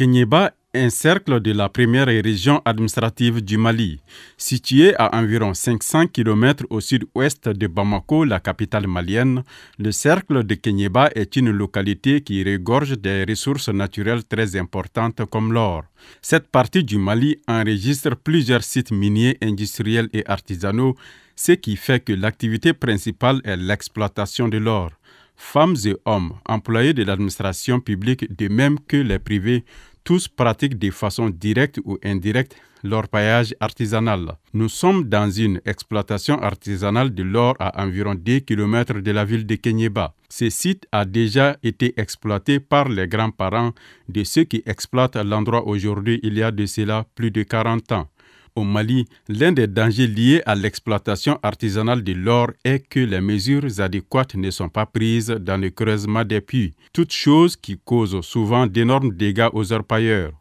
Kenyeba un cercle de la première région administrative du Mali, Situé à environ 500 km au sud-ouest de Bamako, la capitale malienne. Le cercle de Kenyeba est une localité qui regorge des ressources naturelles très importantes comme l'or. Cette partie du Mali enregistre plusieurs sites miniers, industriels et artisanaux, ce qui fait que l'activité principale est l'exploitation de l'or. Femmes et hommes, employés de l'administration publique de même que les privés, tous pratiquent de façon directe ou indirecte leur paillage artisanal. Nous sommes dans une exploitation artisanale de l'or à environ 10 km de la ville de Kenyeba. Ce site a déjà été exploité par les grands-parents de ceux qui exploitent l'endroit aujourd'hui il y a de cela plus de 40 ans. Au Mali, l'un des dangers liés à l'exploitation artisanale de l'or est que les mesures adéquates ne sont pas prises dans le creusement des puits, toute chose qui cause souvent d'énormes dégâts aux orpailleurs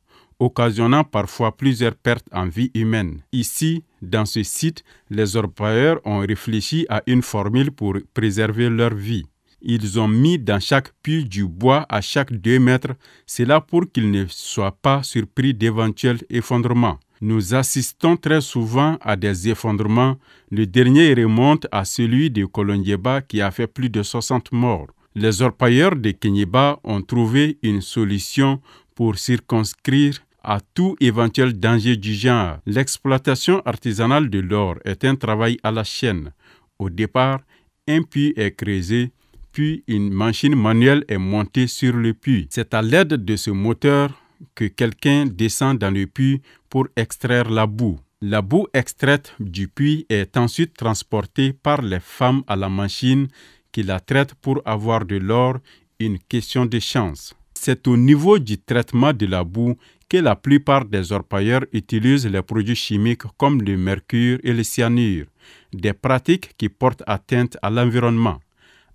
occasionnant parfois plusieurs pertes en vie humaine. Ici, dans ce site, les orpailleurs ont réfléchi à une formule pour préserver leur vie. Ils ont mis dans chaque puits du bois à chaque deux mètres, cela pour qu'ils ne soient pas surpris d'éventuels effondrements. Nous assistons très souvent à des effondrements. Le dernier remonte à celui de Kolonyeba qui a fait plus de 60 morts. Les orpailleurs de Kenyeba ont trouvé une solution pour circonscrire à tout éventuel danger du genre. L'exploitation artisanale de l'or est un travail à la chaîne. Au départ, un puits est creusé, puis une machine manuelle est montée sur le puits. C'est à l'aide de ce moteur que quelqu'un descend dans le puits pour extraire la boue. La boue extraite du puits est ensuite transportée par les femmes à la machine qui la traite pour avoir de l'or, une question de chance. C'est au niveau du traitement de la boue que la plupart des orpailleurs utilisent les produits chimiques comme le mercure et le cyanure, des pratiques qui portent atteinte à l'environnement.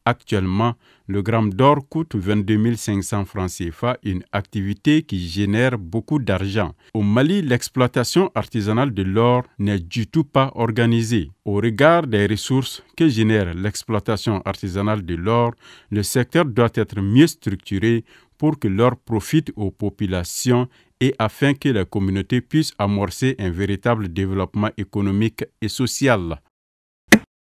Actuellement, le gramme d'or coûte 22 500 francs CFA, une activité qui génère beaucoup d'argent. Au Mali, l'exploitation artisanale de l'or n'est du tout pas organisée. Au regard des ressources que génère l'exploitation artisanale de l'or, le secteur doit être mieux structuré pour que l'or profite aux populations et afin que la communauté puisse amorcer un véritable développement économique et social.